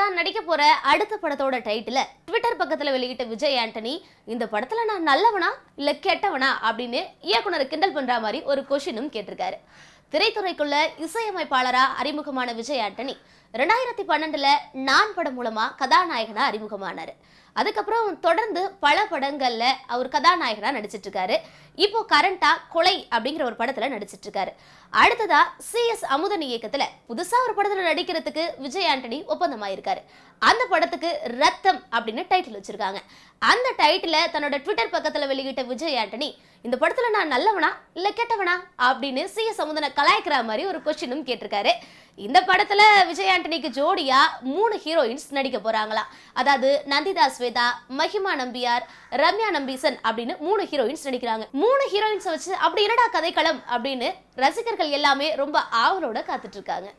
தான் நடிக்க போற அடுத்த படத்தோட டைட்டில ட்விட்டர் பக்கத்துல வெளியிட்ட விஜய் ஆண்டனி இந்த படத்துல நான் நல்லவனா இல்ல கெட்டவனா அப்படின்னு இயக்குனர் கிண்டல் பண்ற மாதிரி ஒரு கொஷினும் கேட்டிருக்காரு திரைத்துறைக்குள்ள இசையமைப்பாளரா அறிமுகமான விஜய் ஆண்டனி ரெண்டாயிரத்தி பன்னெண்டுல நான் படம் மூலமா கதாநாயகனா அறிமுகமானாரு அதுக்கப்புறம் தொடர்ந்து பல படங்கள்ல அவர் கதாநாயகனா நடிச்சிட்டு இருக்காரு இப்போ கரண்டா கொலை அப்படிங்கிற ஒரு படத்துல நடிச்சிட்டு இருக்காரு அடுத்ததா சி எஸ் அமுதன் இயக்கத்துல புதுசா ஒரு படத்துல நடிக்கிறதுக்கு விஜய் ஆண்டனி ஒப்பந்தமாயிருக்காரு அந்த படத்துக்கு ரத்தம் அப்படின்னு டைட்டில் வச்சுருக்காங்க அந்த டைட்டில தன்னோட ட்விட்டர் பக்கத்தில் வெளியிட்ட விஜய் ஆண்டனி இந்த படத்தில் நான் நல்லவனா இல்லை கெட்டவனா அப்படின்னு சி சமுதனை கலாய்க்கிற மாதிரி ஒரு கொஸ்டினும் கேட்டிருக்காரு இந்த படத்தில் விஜய் ஆண்டனிக்கு ஜோடியாக மூணு ஹீரோயின்ஸ் நடிக்க போகிறாங்களா அதாவது நந்திதா ஸ்வேதா மஹிமா நம்பியார் ரம்யா நம்பீசன் அப்படின்னு மூணு ஹீரோயின்ஸ் நடிக்கிறாங்க மூணு ஹீரோயின்ஸை வச்சு அப்படி என்னடா கதைக்களம் அப்படின்னு ரசிகர்கள் எல்லாமே ரொம்ப ஆவலோட காத்துட்ருக்காங்க